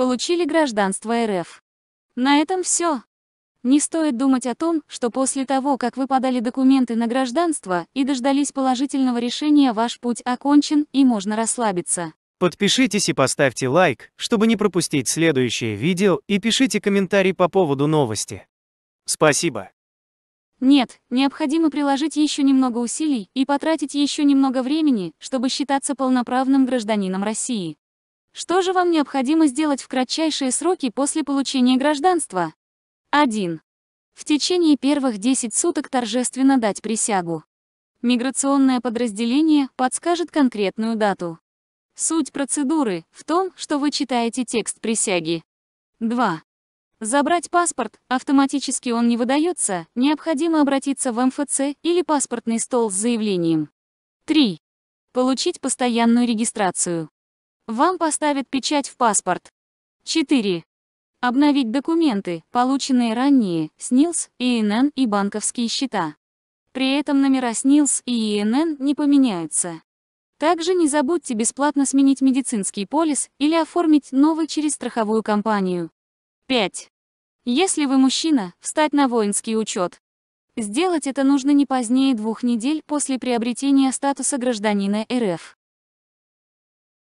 получили гражданство РФ. На этом все. Не стоит думать о том, что после того, как вы подали документы на гражданство и дождались положительного решения, ваш путь окончен и можно расслабиться. Подпишитесь и поставьте лайк, чтобы не пропустить следующее видео, и пишите комментарий по поводу новости. Спасибо. Нет, необходимо приложить еще немного усилий и потратить еще немного времени, чтобы считаться полноправным гражданином России. Что же вам необходимо сделать в кратчайшие сроки после получения гражданства? 1. В течение первых 10 суток торжественно дать присягу. Миграционное подразделение подскажет конкретную дату. Суть процедуры в том, что вы читаете текст присяги. 2. Забрать паспорт, автоматически он не выдается, необходимо обратиться в МФЦ или паспортный стол с заявлением. 3. Получить постоянную регистрацию. Вам поставят печать в паспорт. 4. Обновить документы, полученные ранее, СНИЛС, ИНН и банковские счета. При этом номера СНИЛС и ИНН не поменяются. Также не забудьте бесплатно сменить медицинский полис или оформить новый через страховую компанию. 5. Если вы мужчина, встать на воинский учет. Сделать это нужно не позднее двух недель после приобретения статуса гражданина РФ.